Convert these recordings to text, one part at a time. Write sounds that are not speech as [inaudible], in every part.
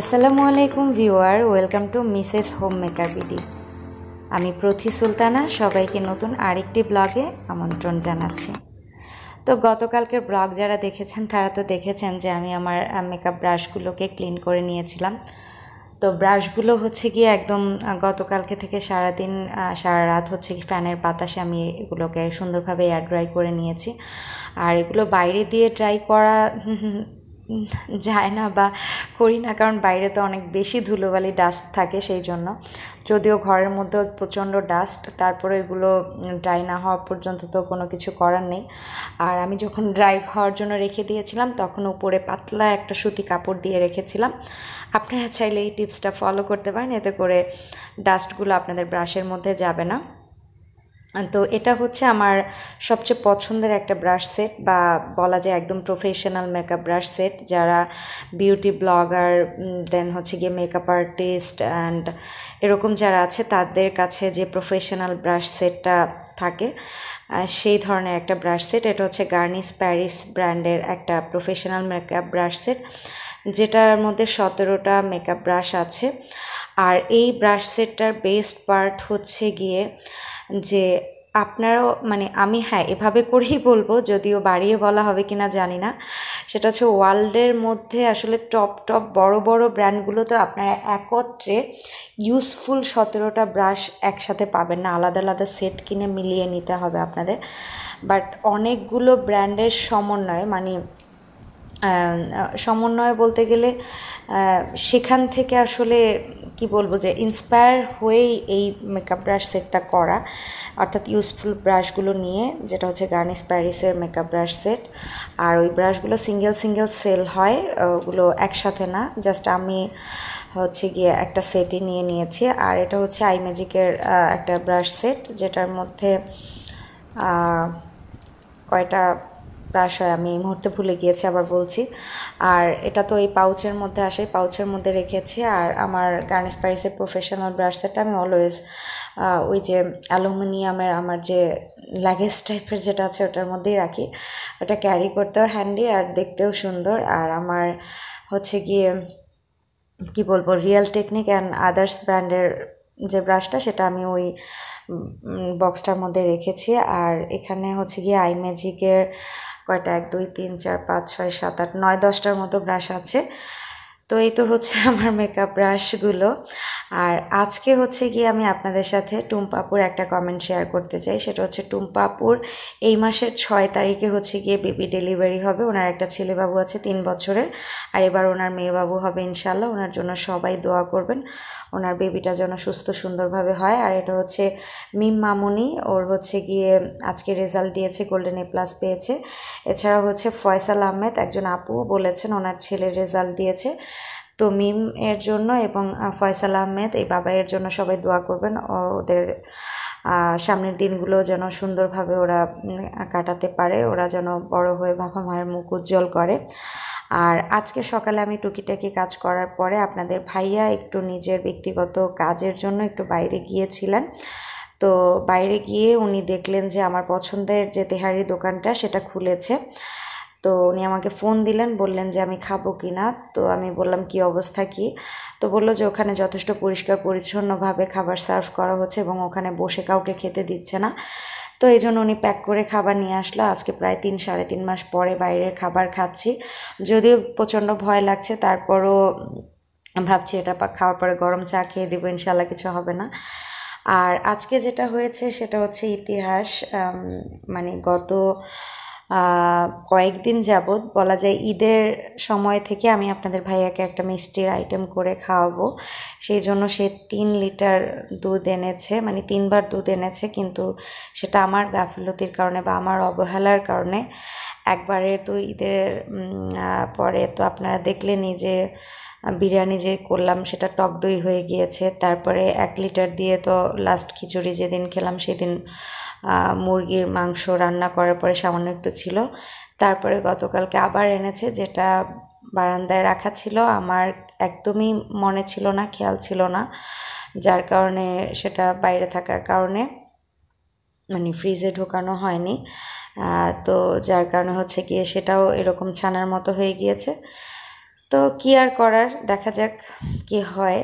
আসসালামু আলাইকুম viewer welcome to Mrs homemaker BD আমি প্রথি সুলতানা সবাইকে নতুন আরেকটি ব্লগে আমন্ত্রণ জানাচ্ছি তো গতকালকের ব্লগ যারা দেখেছেন তারা তো দেখেছেন যে আমি আমার মেকআপ ব্রাশগুলোকে ক্লিন করে নিয়েছিলাম তো ব্রাশগুলো হচ্ছে গিয়ে একদম গতকালকে থেকে সারাদিন সারা রাত হচ্ছে ফ্যানের বাতাসে আমি এগুলোকে সুন্দরভাবে এয়ার ড্রাই করে নিয়েছি আর এগুলো বাইরে দিয়ে ড্রাই করা যায় না বা করি না কারণ বাইরে তো অনেক বেশি ধুলোবালি ডাস্ট থাকে সেই জন্য যদিও ঘরের মধ্যে প্রচণ্ড ডাস্ট তারপরে এগুলো ড্রাই না হওয়া পর্যন্ত তো কোনো কিছু করার নেই আর আমি যখন ড্রাই হওয়ার জন্য রেখে দিয়েছিলাম তখন উপরে পাতলা একটা সুতি কাপড় দিয়ে রেখেছিলাম আপনারা চাইলে এই টিপসটা ফলো করতে পারেন এতে করে ডাস্টগুলো আপনাদের ব্রাশের মধ্যে যাবে না তো এটা হচ্ছে আমার সবচেয়ে পছন্দের একটা ব্রাশ সেট বা বলা যায় একদম প্রফেশনাল মেকআপ ব্রাশ সেট যারা বিউটি ব্লগার দেন হচ্ছে গিয়ে মেকআপ আর্টিস্ট অ্যান্ড এরকম যারা আছে তাদের কাছে যে প্রফেশনাল ব্রাশ সেটটা থাকে সেই ধরনের একটা ব্রাশ সেট এটা হচ্ছে গার্নিস প্যারিস ব্র্যান্ডের একটা প্রফেশনাল মেকআপ ব্রাশ সেট যেটার মধ্যে সতেরোটা মেকআপ ব্রাশ আছে আর এই ব্রাশ সেটটার বেস্ট পার্ট হচ্ছে গিয়ে যে আপনারাও মানে আমি হ্যাঁ এভাবে করেই বলবো যদিও বাড়িয়ে বলা হবে কি না জানি না সেটা হচ্ছে ওয়ার্ল্ডের মধ্যে আসলে টপ টপ বড় বড় ব্র্যান্ডগুলো তো আপনারা একত্রে ইউজফুল সতেরোটা ব্রাশ একসাথে পাবেন না আলাদা আলাদা সেট কিনে মিলিয়ে নিতে হবে আপনাদের বাট অনেকগুলো ব্র্যান্ডের সমন্বয় মানে সমন্বয় বলতে গেলে সেখান থেকে আসলে কি বলবো যে ইন্সপায়ার হয়েই এই মেকআপ ব্রাশ সেটটা করা অর্থাৎ ইউজফুল ব্রাশগুলো নিয়ে যেটা হচ্ছে গার্নিস প্যারিসের মেকআপ ব্রাশ সেট আর ওই ব্রাশগুলো সিঙ্গেল সিঙ্গেল সেল হয় ওগুলো একসাথে না জাস্ট আমি হচ্ছে গিয়ে একটা সেটই নিয়ে নিয়েছি আর এটা হচ্ছে আই ম্যাজিকের একটা ব্রাশ সেট যেটার মধ্যে কয়টা ব্রাশ হয় আমি এই মুহূর্তে ভুলে গিয়েছি আবার বলছি আর এটা তো এই পাউচের মধ্যে আসে পাউচের মধ্যে রেখেছি আর আমার গার্নেস স্পাইসের প্রফেশনাল ব্রাশ আমি অলওয়েজ ওই যে অ্যালুমিনিয়ামের আমার যে লাগেজ টাইপের যেটা আছে ওটার মধ্যেই রাখি ওটা ক্যারি করতেও হ্যান্ডি আর দেখতেও সুন্দর আর আমার হচ্ছে গিয়ে কি বলবো রিয়েল টেকনিক অ্যান্ড আদার্স ব্র্যান্ডের যে ব্রাশটা সেটা আমি ওই বক্সটার মধ্যে রেখেছি আর এখানে হচ্ছে গিয়ে আই ম্যাজিকের কয়টা এক দুই তিন চার পাঁচ ছয় সাত আট নয় দশটার মতো ব্রাশ আছে তো এই তো হচ্ছে [laughs] আমার মেকআপ ব্রাশগুলো আর আজকে হচ্ছে গিয়ে আমি আপনাদের সাথে টুম্পাপুর একটা কমেন্ট শেয়ার করতে চাই সেটা হচ্ছে টুম্পাপুর এই মাসের ছয় তারিখে হচ্ছে গিয়ে বেবি ডেলিভারি হবে ওনার একটা ছেলেবাবু আছে তিন বছরের আর এবার ওনার মেয়েবাবু হবে ইনশাল্লাহ ওনার জন্য সবাই দোয়া করবেন ওনার বেবিটা যেন সুস্থ সুন্দরভাবে হয় আর এটা হচ্ছে মিম মামুনি ওর হচ্ছে গিয়ে আজকে রেজাল্ট দিয়েছে গোল্ডেন এ প্লাস পেয়েছে এছাড়া হচ্ছে ফয়সাল আহমেদ একজন আপু বলেছেন ওনার ছেলের রেজাল্ট দিয়েছে তো মিম এর জন্য এবং ফয়সাল আহমেদ এই বাবাইয়ের জন্য সবাই দোয়া করবেন ওদের সামনের দিনগুলো যেন সুন্দরভাবে ওরা কাটাতে পারে ওরা যেন বড় হয়ে বাবা মায়ের মুখ উজ্জ্বল করে আর আজকে সকালে আমি টুকিটাকি কাজ করার পরে আপনাদের ভাইয়া একটু নিজের ব্যক্তিগত কাজের জন্য একটু বাইরে গিয়েছিলেন তো বাইরে গিয়ে উনি দেখলেন যে আমার পছন্দের যে তেহারি দোকানটা সেটা খুলেছে তো উনি আমাকে ফোন দিলেন বললেন যে আমি খাবো কি না তো আমি বললাম কি অবস্থা কি তো বলল যে ওখানে যথেষ্ট পরিষ্কার পরিচ্ছন্নভাবে খাবার সার্ভ করা হচ্ছে এবং ওখানে বসে কাউকে খেতে দিচ্ছে না তো এই জন্য উনি প্যাক করে খাবার নিয়ে আসলো আজকে প্রায় তিন সাড়ে তিন মাস পরে বাইরের খাবার খাচ্ছি যদিও প্রচণ্ড ভয় লাগছে তারপরও ভাবছি এটা খাওয়ার পরে গরম চা খেয়ে দেবো ইনশাল্লাহ কিছু হবে না আর আজকে যেটা হয়েছে সেটা হচ্ছে ইতিহাস মানে গত কয়েকদিন যাবৎ বলা যায় ঈদের সময় থেকে আমি আপনাদের ভাইয়াকে একটা মিষ্টির আইটেম করে খাওয়াবো সেই জন্য সে তিন লিটার দুধ এনেছে মানে তিনবার দুধ এনেছে কিন্তু সেটা আমার গাফিলতির কারণে বা আমার অবহেলার কারণে একবারে তো ঈদের পরে তো আপনারা দেখলেনই যে বিরিয়ানি যে করলাম সেটা টক দই হয়ে গিয়েছে তারপরে এক লিটার দিয়ে তো লাস্ট খিচুড়ি যেদিন খেলাম সেদিন মুরগির মাংস রান্না করার পরে সামান্য একটু ছিল তারপরে গতকালকে আবার এনেছে যেটা বারান্দায় রাখা ছিল আমার একদমই মনে ছিল না খেয়াল ছিল না যার কারণে সেটা বাইরে থাকার কারণে মানে ফ্রিজে ঢোকানো হয়নি তো যার কারণে হচ্ছে গিয়ে সেটাও এরকম ছানার মতো হয়ে গিয়েছে তো কি আর করার দেখা যাক কি হয়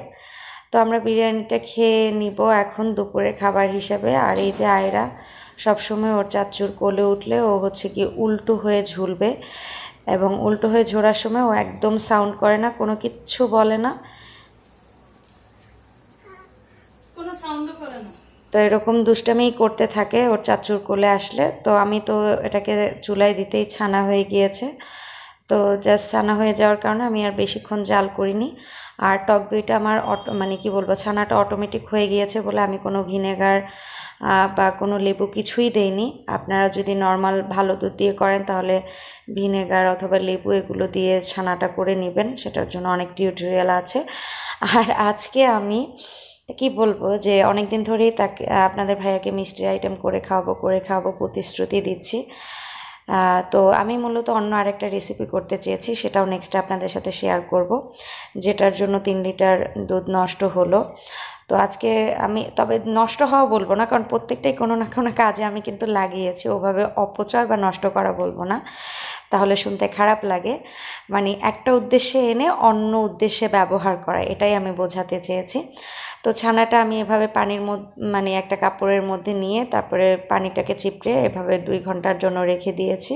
তো আমরা বিরিয়ানিটা খেয়ে নিব এখন দুপুরে খাবার হিসাবে আর এই যে আয়রা সবসময় ওর চাচ্চুর কোলে উঠলে ও হচ্ছে কি উল্টো হয়ে ঝুলবে এবং উল্টো হয়ে ঝোড়ার সময় ও একদম সাউন্ড করে না কোনো কিচ্ছু বলে না তো এরকম দুষ্টামি করতে থাকে ওর চাচুর কোলে আসলে তো আমি তো এটাকে চুলায় দিতেই ছানা হয়ে গিয়েছে তো জাস্ট ছানা হয়ে যাওয়ার কারণে আমি আর বেশিক্ষণ জাল করিনি আর টক দইটা আমার অটো মানে কি বলবো ছানাটা অটোমেটিক হয়ে গিয়েছে বলে আমি কোনো ভিনেগার বা কোনো লেবু কিছুই দেইনি আপনারা যদি নর্মাল ভালো দুধ দিয়ে করেন তাহলে ভিনেগার অথবা লেবু এগুলো দিয়ে ছানাটা করে নেবেন সেটার জন্য অনেক টিউটোরিয়াল আছে আর আজকে আমি কি বলবো যে অনেক দিন ধরেই তাকে আপনাদের ভাইয়াকে মিষ্টির আইটেম করে খাওয়াবো করে খাওয়াবো প্রতিশ্রুতি দিচ্ছি তো আমি মূলত অন্য আরেকটা রেসিপি করতে চেয়েছি সেটাও নেক্সট আপনাদের সাথে শেয়ার করব যেটার জন্য তিন লিটার দুধ নষ্ট হলো তো আজকে আমি তবে নষ্ট হওয়া বলবো না কারণ প্রত্যেকটাই কোনো না কোনো কাজে আমি কিন্তু লাগিয়েছি ওভাবে অপচয় বা নষ্ট করা বলবো না তাহলে শুনতে খারাপ লাগে মানে একটা উদ্দেশ্যে এনে অন্য উদ্দেশ্যে ব্যবহার করা এটাই আমি বোঝাতে চেয়েছি তো ছানাটা আমি এভাবে পানির মধ্যে মানে একটা কাপড়ের মধ্যে নিয়ে তারপরে পানিটাকে চিপড়ে এভাবে দুই ঘন্টার জন্য রেখে দিয়েছি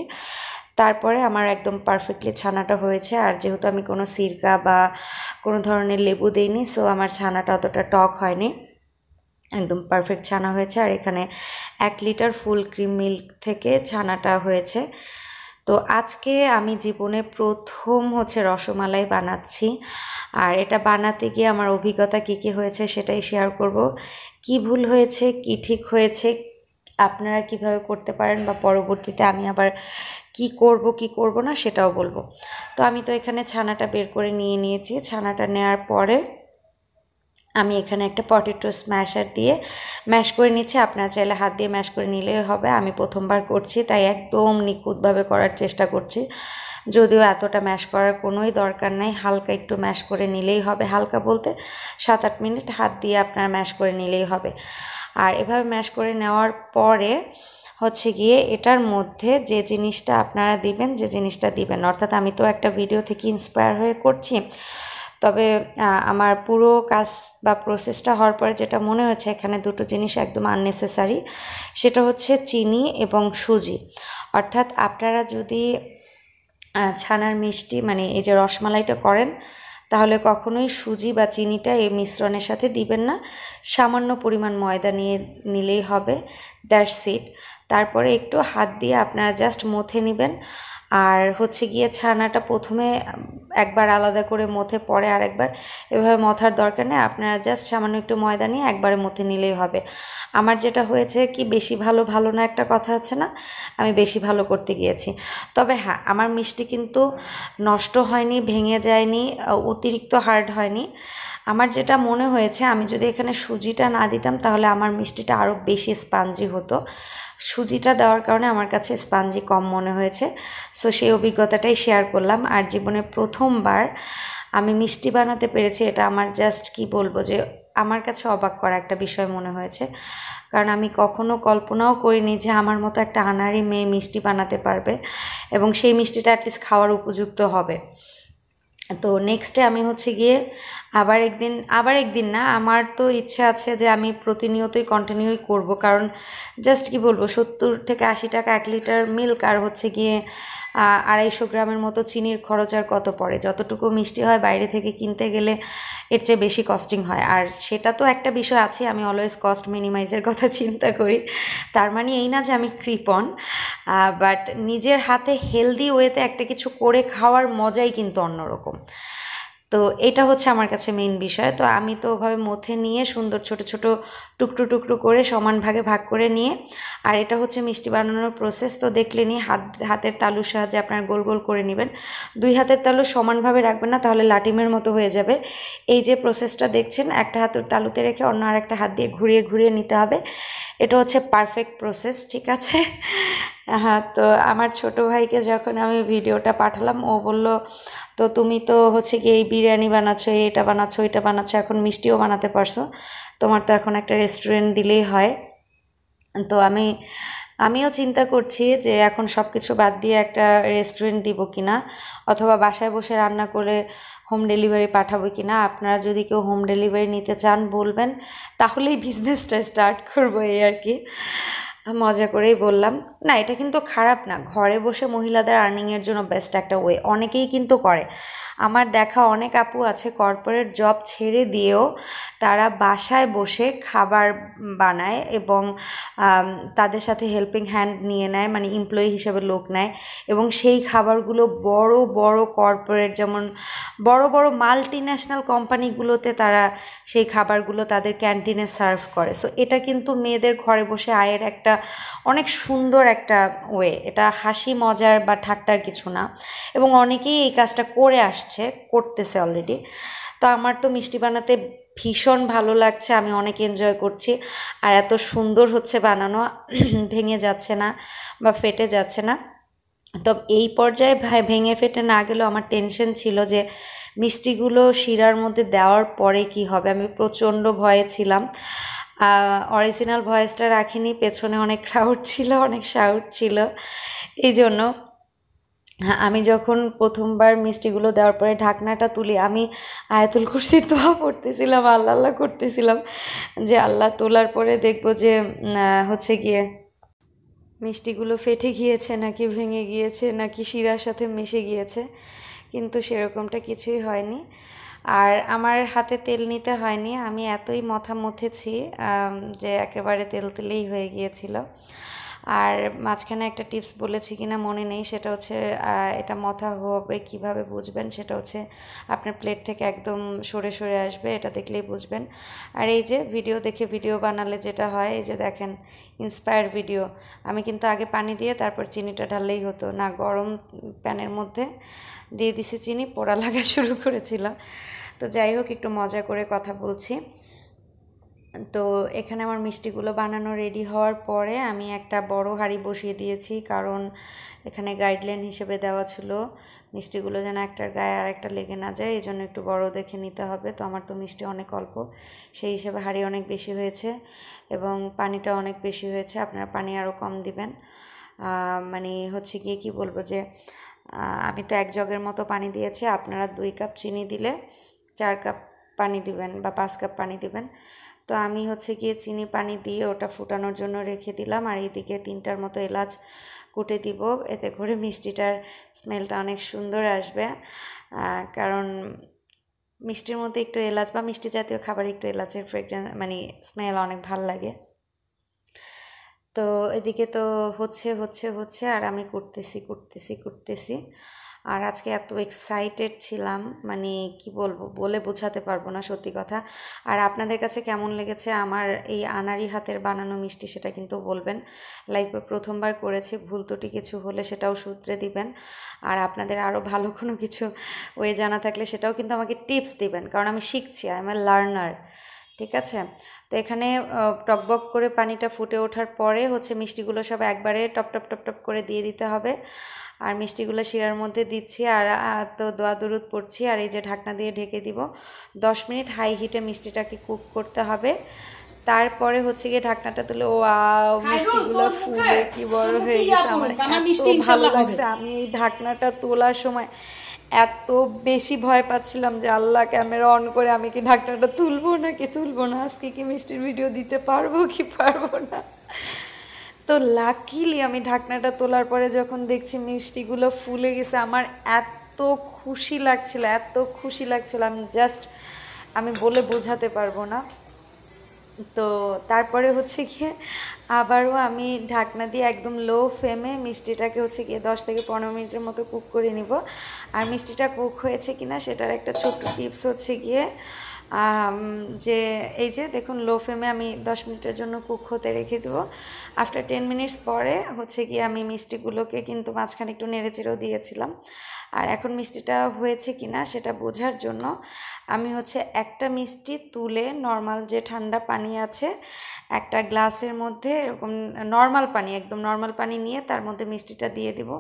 তারপরে আমার একদম পারফেক্টলি ছানাটা হয়েছে আর যেহেতু আমি কোনো সিরকা বা কোনো ধরনের লেবু দিইনি সো আমার ছানাটা অতটা টক হয়নি একদম পারফেক্ট ছানা হয়েছে আর এখানে এক লিটার ফুল ক্রিম মিল্ক থেকে ছানাটা হয়েছে তো আজকে আমি জীবনে প্রথম হচ্ছে রসমালাই বানাচ্ছি আর এটা বানাতে গিয়ে আমার অভিজ্ঞতা কী কী হয়েছে সেটাই শেয়ার করব কি ভুল হয়েছে কি ঠিক হয়েছে আপনারা কিভাবে করতে পারেন বা পরবর্তীতে আমি আবার কি করব কি করব না সেটাও বলবো তো আমি তো এখানে ছানাটা বের করে নিয়ে নিয়েছি ছানাটা নেওয়ার পরে আমি এখানে একটা পটেটো স্ম্যাশার দিয়ে ম্যাশ করে নিচ্ছি আপনারা চাইলে হাত দিয়ে ম্যাশ করে নিলেই হবে আমি প্রথমবার করছি তাই একদম নিখুঁতভাবে করার চেষ্টা করছি যদিও এতটা ম্যাশ করার কোনোই দরকার নাই হালকা একটু ম্যাশ করে নিলেই হবে হালকা বলতে সাত আট মিনিট হাত দিয়ে আপনার ম্যাশ করে নিলেই হবে আর এভাবে ম্যাশ করে নেওয়ার পরে হচ্ছে গিয়ে এটার মধ্যে যে জিনিসটা আপনারা দিবেন যে জিনিসটা দিবেন অর্থাৎ আমি তো একটা ভিডিও থেকে ইন্সপায়ার হয়ে করছি তবে আমার পুরো কাজ বা প্রসেসটা হওয়ার পরে যেটা মনে হয়েছে এখানে দুটো জিনিস একদম আননেসেসারি সেটা হচ্ছে চিনি এবং সুজি অর্থাৎ আপনারা যদি ছানার মিষ্টি মানে এই যে রসমালাইটা করেন তাহলে কখনোই সুজি বা চিনিটা এই মিশ্রণের সাথে দিবেন না সামান্য পরিমাণ ময়দা নিয়ে নিলেই হবে দ্যাটস ইট তারপরে একটু হাত দিয়ে আপনারা জাস্ট মথে নেবেন আর হচ্ছে গিয়ে ছানাটা প্রথমে একবার আলাদা করে মথে পরে আরেকবার এভাবে মথার দরকার নেই আপনারা জাস্ট সামান্য একটু ময়দা নিয়ে একবারে মথে নিলেই হবে আমার যেটা হয়েছে কি বেশি ভালো ভালো না একটা কথা আছে না আমি বেশি ভালো করতে গিয়েছি তবে হ্যাঁ আমার মিষ্টি কিন্তু নষ্ট হয়নি ভেঙে যায়নি অতিরিক্ত হার্ড হয়নি আমার যেটা মনে হয়েছে আমি যদি এখানে সুজিটা না দিতাম তাহলে আমার মিষ্টিটা আরও বেশি স্পাঞ্জি হতো সুজিটা দেওয়ার কারণে আমার কাছে স্পাঞ্জি কম মনে হয়েছে সো সেই অভিজ্ঞতাটাই শেয়ার করলাম আর জীবনে প্রথমবার আমি মিষ্টি বানাতে পেরেছি এটা আমার জাস্ট কি বলবো যে আমার কাছে অবাক করা একটা বিষয় মনে হয়েছে কারণ আমি কখনো কল্পনাও করিনি যে আমার মতো একটা আনারি মেয়ে মিষ্টি বানাতে পারবে এবং সেই মিষ্টিটা অ্যাটলিস্ট খাওয়ার উপযুক্ত হবে তো নেক্সটে আমি হচ্ছে গিয়ে আবার একদিন আবার একদিন না আমার তো ইচ্ছে আছে যে আমি প্রতিনিয়তই কন্টিনিউই করব কারণ জাস্ট কি বলবো সত্তর থেকে আশি টাকা এক লিটার মিল্ক আর হচ্ছে গিয়ে আড়াইশো গ্রামের মতো চিনির খরচ আর কত পড়ে যতটুকু মিষ্টি হয় বাইরে থেকে কিনতে গেলে এর চেয়ে বেশি কস্টিং হয় আর সেটা তো একটা বিষয় আছে আমি অলওয়েজ কস্ট মিনিমাইজের কথা চিন্তা করি তার মানে এই না যে আমি কৃপন বাট নিজের হাতে হেলদি ওয়েতে একটা কিছু করে খাওয়ার মজাই কিন্তু অন্যরকম তো এটা হচ্ছে আমার কাছে মেইন বিষয় তো আমি তো ওভাবে মথে নিয়ে সুন্দর ছোট ছোট টুকরো টুকরো করে সমান ভাগে ভাগ করে নিয়ে আর এটা হচ্ছে মিষ্টি বানানোর প্রসেস তো দেখলেনি হাত হাতের তালুর সাহায্যে আপনার গোল গোল করে নেবেন দুই হাতের তালু সমানভাবে রাখবেন না তাহলে লাটিমের মতো হয়ে যাবে এই যে প্রসেসটা দেখছেন একটা হাতের তালুতে রেখে অন্য আর একটা হাত দিয়ে ঘুরিয়ে ঘুরিয়ে নিতে হবে এটা হচ্ছে পারফেক্ট প্রসেস ঠিক আছে হ্যাঁ তো আমার ছোট ভাইকে যখন আমি ভিডিওটা পাঠালাম ও বলল তো তুমি তো হচ্ছে কি এই বিরিয়ানি বানাচ্ছো এটা বানাচ্ছো এটা বানাচ্ছো এখন মিষ্টিও বানাতে পারছো তোমার তো এখন একটা রেস্টুরেন্ট দিলেই হয় তো আমি আমিও চিন্তা করছি যে এখন সব কিছু বাদ দিয়ে একটা রেস্টুরেন্ট দিব কিনা অথবা বাসায় বসে রান্না করে হোম ডেলিভারি পাঠাবো কিনা আপনারা যদি কেউ হোম ডেলিভারি নিতে চান বলবেন তাহলেই বিজনেসটা স্টার্ট করবো এই আর কি মজা করেই বললাম না এটা কিন্তু খারাপ না ঘরে বসে মহিলাদের আর্নিংয়ের জন্য বেস্ট একটা ওয়ে অনেকেই কিন্তু করে আমার দেখা অনেক আপু আছে কর্পোরেট জব ছেড়ে দিয়েও তারা বাসায় বসে খাবার বানায় এবং তাদের সাথে হেল্পিং হ্যান্ড নিয়ে নেয় মানে এমপ্লয়ি হিসেবে লোক নেয় এবং সেই খাবারগুলো বড় বড় কর্পোরেট যেমন বড় বড় মাল্টি ন্যাশনাল কোম্পানিগুলোতে তারা সেই খাবারগুলো তাদের ক্যান্টিনে সার্ভ করে সো এটা কিন্তু মেয়েদের ঘরে বসে আয়ের একটা অনেক সুন্দর একটা ওয়ে এটা হাসি মজার বা ঠাট্টার কিছু না এবং অনেকেই এই কাজটা করে আস আসছে করতেছে অলরেডি তো আমার তো মিষ্টি বানাতে ভীষণ ভালো লাগছে আমি অনেক এনজয় করছি আর এত সুন্দর হচ্ছে বানানো [clears throat] ভেঙে যাচ্ছে না বা ফেটে যাচ্ছে না তো এই পর্যায়ে ভেঙে ফেটে না গেলেও আমার টেনশন ছিল যে মিষ্টিগুলো শিরার মধ্যে দেওয়ার পরে কি হবে আমি প্রচণ্ড ভয়ে ছিলাম অরিজিনাল ভয়েসটা রাখিনি পেছনে অনেক ক্রাউড ছিল অনেক শাউট ছিল এই জন্য হ্যাঁ, আমি যখন প্রথমবার মিষ্টিগুলো দেওয়ার পরে ঢাকনাটা তুলি আমি আয়াতুল কুরসি দোয়া পড়তেছিলাম আল্লাহ আল্লাহ করতেছিলাম যে আল্লাহ তোলার পরে দেখব যে হচ্ছে গিয়ে মিষ্টিগুলো ফেটে গিয়েছে নাকি ভেঙে গিয়েছে নাকি শিরার সাথে মিশে গিয়েছে কিন্তু সেরকমটা কিছুই হয়নি আর আমার হাতে তেল নিতে হয়নি আমি এতই মথা মথেছি যে একেবারে তেল তেলেই হয়ে গিয়েছিল আর মাঝখানে একটা টিপস বলেছি কিনা মনে নেই সেটা হচ্ছে এটা মথা হবে কিভাবে বুঝবেন সেটা হচ্ছে আপনার প্লেট থেকে একদম সরে সরে আসবে এটা দেখলেই বুঝবেন আর এই যে ভিডিও দেখে ভিডিও বানালে যেটা হয় এই যে দেখেন ইন্সপায়ার ভিডিও আমি কিন্তু আগে পানি দিয়ে তারপর চিনিটা ঢাললেই হতো না গরম প্যানের মধ্যে দিয়ে দিছি চিনি পোড়া লাগা শুরু করেছিল তো যাই হোক একটু মজা করে কথা বলছি তো এখানে আমার মিষ্টিগুলো বানানো রেডি হওয়ার পরে আমি একটা বড় হাঁড়ি বসিয়ে দিয়েছি কারণ এখানে গাইডলাইন হিসেবে দেওয়া ছিল মিষ্টিগুলো যেন একটার গায়ে আর একটা লেগে না যায় এই জন্য একটু বড় দেখে নিতে হবে তো আমার তো মিষ্টি অনেক অল্প সেই হিসেবে হাঁড়ি অনেক বেশি হয়েছে এবং পানিটা অনেক বেশি হয়েছে আপনারা পানি আরও কম দিবেন মানে হচ্ছে গিয়ে কি বলবো যে আমি তো এক জগের মতো পানি দিয়েছি আপনারা দুই কাপ চিনি দিলে চার কাপ পানি দিবেন বা পাঁচ কাপ পানি দিবেন তো আমি হচ্ছে গিয়ে চিনি পানি দিয়ে ওটা ফুটানোর জন্য রেখে দিলাম আর এইদিকে তিনটার মতো এলাচ কুটে দিব এতে করে মিষ্টিটার স্মেলটা অনেক সুন্দর আসবে কারণ মিষ্টির মধ্যে একটু এলাচ বা মিষ্টি জাতীয় খাবার একটু এলাচের ফ্রেগরেন্স মানে স্মেল অনেক ভাল লাগে তো এদিকে তো হচ্ছে হচ্ছে হচ্ছে আর আমি করতেছি করতেছি করতেছি আর আজকে এত এক্সাইটেড ছিলাম মানে কি বলবো বলে বোঝাতে পারবো না সত্যি কথা আর আপনাদের কাছে কেমন লেগেছে আমার এই আনারি হাতের বানানো মিষ্টি সেটা কিন্তু বলবেন লাইফে প্রথমবার করেছি ভুল ত্রুটি কিছু হলে সেটাও সূত্রে দিবেন আর আপনাদের আরও ভালো কোনো কিছু ওয়ে জানা থাকলে সেটাও কিন্তু আমাকে টিপস দিবেন কারণ আমি শিখছি আই এম এ লার্নার ঠিক আছে তো এখানে টকবক করে পানিটা ফুটে ওঠার পরে হচ্ছে মিষ্টিগুলো সব একবারে টপ টপ টপ টপ করে দিয়ে দিতে হবে আর মিষ্টিগুলো শিরার মধ্যে দিচ্ছি আর তো দোয়া দুরুদ পড়ছি আর এই যে ঢাকনা দিয়ে ঢেকে দিব দশ মিনিট হাই হিটে মিষ্টিটাকে কুক করতে হবে তারপরে হচ্ছে গিয়ে ঢাকনাটা তুলে ও মিষ্টিগুলো ফুলে কি বড় হয়ে গেছে আমার ভালো লাগছে আমি এই ঢাকনাটা তোলার সময় এত বেশি ভয় পাচ্ছিলাম যে আল্লাহ ক্যামেরা অন করে আমি কি ঢাকনাটা তুলবো না কি তুলবো না আজকে কি মিষ্টির ভিডিও দিতে পারবো কি পারবো না তো লাকিলি আমি ঢাকনাটা তোলার পরে যখন দেখছি মিষ্টিগুলো ফুলে গেছে আমার এত খুশি লাগছিল এত খুশি লাগছিল আমি জাস্ট আমি বলে বোঝাতে পারবো না তো তারপরে হচ্ছে গিয়ে আবারও আমি ঢাকনা দিয়ে একদম লো ফ্লেমে মিষ্টিটাকে হচ্ছে গিয়ে দশ থেকে পনেরো মিনিটের মতো কুক করে নিব আর মিষ্টিটা কুক হয়েছে কিনা সেটার একটা ছোট্ট টিপস হচ্ছে গিয়ে যে এই যে দেখুন লো ফ্লেমে আমি 10 মিনিটের জন্য কুক হতে রেখে দেবো আফটার টেন মিনিটস পরে হচ্ছে গিয়ে আমি মিষ্টিগুলোকে কিন্তু মাঝখানে একটু নেড়েচেড়েও দিয়েছিলাম আর এখন মিষ্টিটা হয়েছে কি না সেটা বোঝার জন্য আমি হচ্ছে একটা মিষ্টি তুলে নর্মাল যে ঠান্ডা পানি আছে একটা গ্লাসের মধ্যে এরকম নর্মাল পানি একদম নর্মাল পানি নিয়ে তার মধ্যে মিষ্টিটা দিয়ে দিব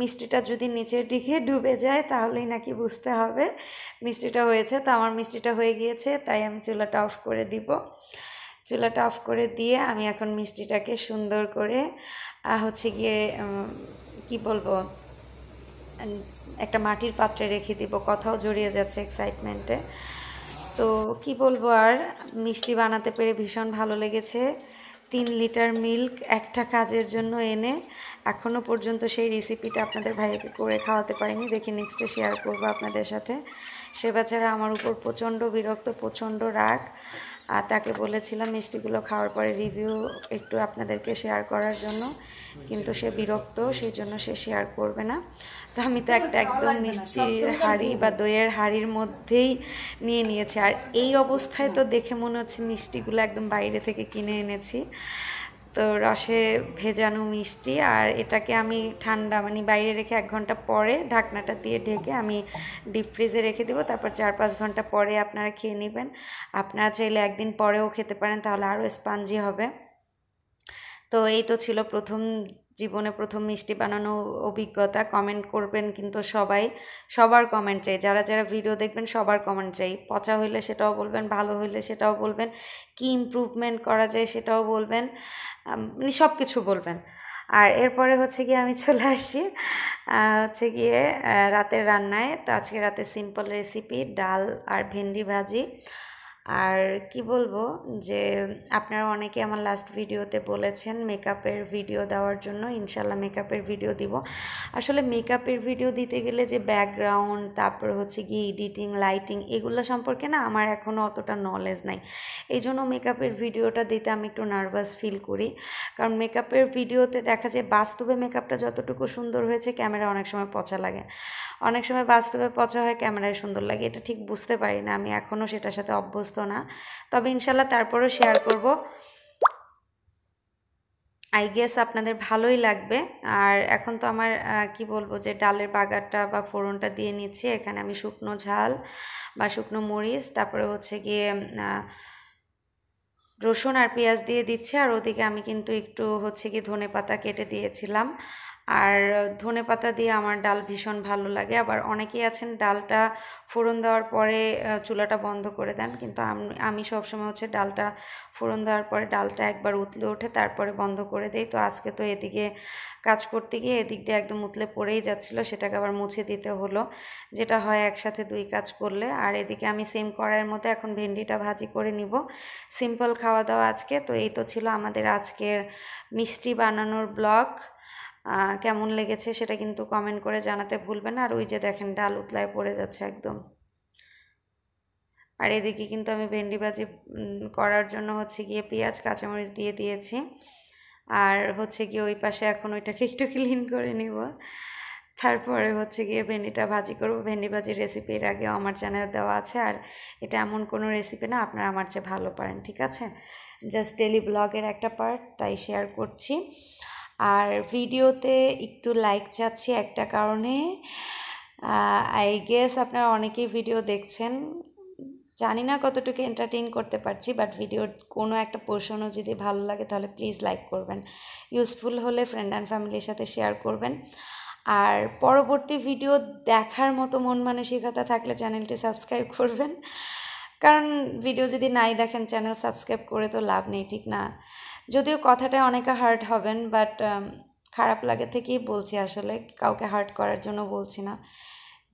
মিষ্টিটা যদি নিচের দিকে ডুবে যায় তাহলেই নাকি বুঝতে হবে মিষ্টিটা হয়েছে তো আমার মিষ্টিটা হয়ে গিয়ে গিয়েছে তাই আমি চুলাটা অফ করে দিব চুলাটা অফ করে দিয়ে আমি এখন মিষ্টিটাকে সুন্দর করে হচ্ছে গিয়ে কি বলবো একটা মাটির পাত্রে রেখে দিব কথাও জড়িয়ে যাচ্ছে এক্সাইটমেন্টে তো কি বলবো আর মিষ্টি বানাতে পেরে ভীষণ ভালো লেগেছে তিন লিটার মিল্ক একটা কাজের জন্য এনে এখনও পর্যন্ত সেই রেসিপিটা আপনাদের ভাইকে করে খাওয়াতে পারিনি দেখি নেক্সটে শেয়ার করবো আপনাদের সাথে সে বেচারা আমার উপর প্রচণ্ড বিরক্ত প্রচণ্ড রাগ আর তাকে বলেছিলাম মিষ্টিগুলো খাওয়ার পরে রিভিউ একটু আপনাদেরকে শেয়ার করার জন্য কিন্তু সে বিরক্ত সেই জন্য সে শেয়ার করবে না তো আমি তো একটা একদম মিষ্টির হাড়ি বা দইয়ের হাড়ির মধ্যেই নিয়ে নিয়েছি আর এই অবস্থায় তো দেখে মনে হচ্ছে মিষ্টিগুলো একদম বাইরে থেকে কিনে এনেছি তো রসে ভেজানো মিষ্টি আর এটাকে আমি ঠান্ডা মানে বাইরে রেখে এক ঘন্টা পরে ঢাকনাটা দিয়ে ঢেকে আমি ডিপ ফ্রিজে রেখে দেবো তারপর চার পাঁচ ঘন্টা পরে আপনারা খেয়ে নেবেন আপনারা চাইলে একদিন পরেও খেতে পারেন তাহলে আরও স্পাঞ্জি হবে তো এই তো ছিল প্রথম জীবনে প্রথম মিষ্টি বানানো অভিজ্ঞতা কমেন্ট করবেন কিন্তু সবাই সবার কমেন্ট চাই যারা যারা ভিডিও দেখবেন সবার কমেন্ট চাই পচা হইলে সেটাও বলবেন ভালো হইলে সেটাও বলবেন কি ইম্প্রুভমেন্ট করা যায় সেটাও বলবেন মানে সব কিছু বলবেন আর এরপরে হচ্ছে গিয়ে আমি চলে আসি হচ্ছে গিয়ে রাতের রান্নায় তো আজকে রাতে সিম্পল রেসিপি ডাল আর ভেন্ডি ভাজি আর কি বলবো যে আপনারা অনেকে আমার লাস্ট ভিডিওতে বলেছেন মেকআপের ভিডিও দেওয়ার জন্য ইনশাল্লাহ মেকআপের ভিডিও দিব আসলে মেকআপের ভিডিও দিতে গেলে যে ব্যাকগ্রাউন্ড তারপর হচ্ছে গিয়ে এডিটিং লাইটিং এগুলো সম্পর্কে না আমার এখনও অতটা নলেজ নাই এই জন্য মেকআপের ভিডিওটা দিতে আমি একটু নার্ভাস ফিল করি কারণ মেকআপের ভিডিওতে দেখা যায় বাস্তবে মেকআপটা যতটুকু সুন্দর হয়েছে ক্যামেরা অনেক সময় পচা লাগে অনেক সময় বাস্তবে পচা হয় ক্যামেরায় সুন্দর লাগে এটা ঠিক বুঝতে পারি না আমি এখনও সেটার সাথে অভ্যস্ত মুখস্থ না তবে ইনশাল্লাহ তারপরও শেয়ার করব আই গেস আপনাদের ভালোই লাগবে আর এখন তো আমার কি বলবো যে ডালের বাগারটা বা ফোড়নটা দিয়ে নিচ্ছি এখানে আমি শুকনো ঝাল বা শুকনো মরিচ তারপরে হচ্ছে গিয়ে রসুন আর পেঁয়াজ দিয়ে দিচ্ছে আর ওদিকে আমি কিন্তু একটু হচ্ছে কি ধনে পাতা কেটে দিয়েছিলাম আর ধনে পাতা দিয়ে আমার ডাল ভীষণ ভালো লাগে আবার অনেকেই আছেন ডালটা ফোড়ন দেওয়ার পরে চুলাটা বন্ধ করে দেন কিন্তু আমি সবসময় হচ্ছে ডালটা ফোড়ন দেওয়ার পরে ডালটা একবার উতলে ওঠে তারপরে বন্ধ করে দেই তো আজকে তো এদিকে কাজ করতে গিয়ে এদিক দিয়ে একদম উতলে পড়েই যাচ্ছিল সেটাকে আবার মুছে দিতে হলো যেটা হয় একসাথে দুই কাজ করলে আর এদিকে আমি সেম কড়াইয়ের মধ্যে এখন ভেন্ডিটা ভাজি করে নিব সিম্পল খাওয়া দাওয়া আজকে তো এই তো ছিল আমাদের আজকের মিষ্টি বানানোর ব্লগ কেমন লেগেছে সেটা কিন্তু কমেন্ট করে জানাতে ভুলবেন আর ওই যে দেখেন ডাল উতলায় পড়ে যাচ্ছে একদম আর এদিকে কিন্তু আমি ভেন্ডি ভাজি করার জন্য হচ্ছে গিয়ে পেঁয়াজ কাঁচামরিচ দিয়ে দিয়েছি আর হচ্ছে গিয়ে ওই পাশে এখন ওইটাকে একটু ক্লিন করে নিব তারপরে হচ্ছে গিয়ে ভেন্ডিটা ভাজি করব ভেন্ডি ভাজির রেসিপির আগে আমার চ্যানেলে দেওয়া আছে আর এটা এমন কোনো রেসিপি না আপনারা আমার চেয়ে ভালো পারেন ঠিক আছে জাস্ট ডেলি ব্লগের একটা পার্ট তাই শেয়ার করছি আর ভিডিওতে একটু লাইক চাচ্ছি একটা কারণে আই গেস আপনারা অনেকেই ভিডিও দেখছেন জানি না কতটুকু এন্টারটেইন করতে পারছি বাট ভিডিওর কোনো একটা পোর্শনও যদি ভালো লাগে তাহলে প্লিজ লাইক করবেন ইউজফুল হলে ফ্রেন্ড অ্যান্ড ফ্যামিলির সাথে শেয়ার করবেন আর পরবর্তী ভিডিও দেখার মতো মন মানসিকতা থাকলে চ্যানেলটি সাবস্ক্রাইব করবেন কারণ ভিডিও যদি নাই দেখেন চ্যানেল সাবস্ক্রাইব করে তো লাভ নেই ঠিক না যদিও কথাটা অনেকে হার্ট হবেন বাট um, খারাপ লাগে থেকেই বলছি আসলে কাউকে হার্ট করার জন্য বলছি না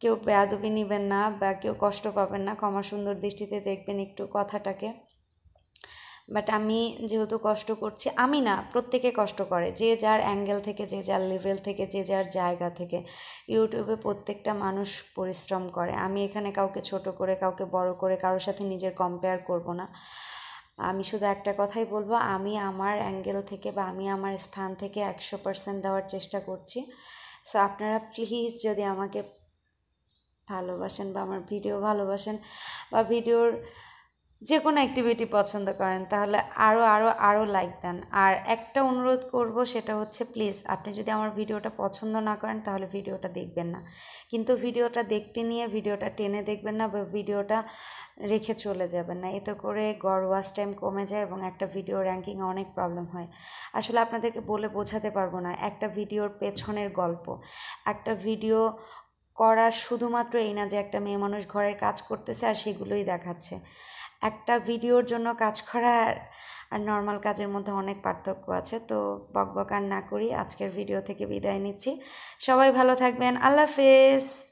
কেউ বেয়াদবি নেবেন না বা কেউ কষ্ট পাবেন না ক্ষমা সুন্দর দৃষ্টিতে দেখবেন একটু কথাটাকে বাট আমি যেহেতু কষ্ট করছি আমি না প্রত্যেকে কষ্ট করে যে যার অ্যাঙ্গেল থেকে যে যার লেভেল থেকে যে যার জায়গা থেকে ইউটিউবে প্রত্যেকটা মানুষ পরিশ্রম করে আমি এখানে কাউকে ছোট করে কাউকে বড় করে কারোর সাথে নিজের কম্পেয়ার করব না আমি শুধু একটা কথাই বলবো আমি আমার অ্যাঙ্গেল থেকে বা আমি আমার স্থান থেকে একশো পার্সেন্ট দেওয়ার চেষ্টা করছি সো আপনারা প্লিজ যদি আমাকে ভালোবাসেন বা আমার ভিডিও ভালোবাসেন বা ভিডিওর যে কোনো অ্যাক্টিভিটি পছন্দ করেন তাহলে আরও আরও আরও লাইক দেন আর একটা অনুরোধ করব সেটা হচ্ছে প্লিজ আপনি যদি আমার ভিডিওটা পছন্দ না করেন তাহলে ভিডিওটা দেখবেন না কিন্তু ভিডিওটা দেখতে নিয়ে ভিডিওটা টেনে দেখবেন না বা ভিডিওটা রেখে চলে যাবেন না এতে করে গড় ওয়াচ টাইম কমে যায় এবং একটা ভিডিও র্যাঙ্কিংয়ে অনেক প্রবলেম হয় আসলে আপনাদেরকে বলে বোঝাতে পারবো না একটা ভিডিওর পেছনের গল্প একটা ভিডিও করার শুধুমাত্র এই না যে একটা মেয়ে মানুষ ঘরের কাজ করতেছে আর সেগুলোই দেখাচ্ছে একটা ভিডিওর জন্য কাজ করা আর নর্মাল কাজের মধ্যে অনেক পার্থক্য আছে তো বকবকার না করি আজকের ভিডিও থেকে বিদায় নিচ্ছি সবাই ভালো থাকবেন আল্লাহ হাফেজ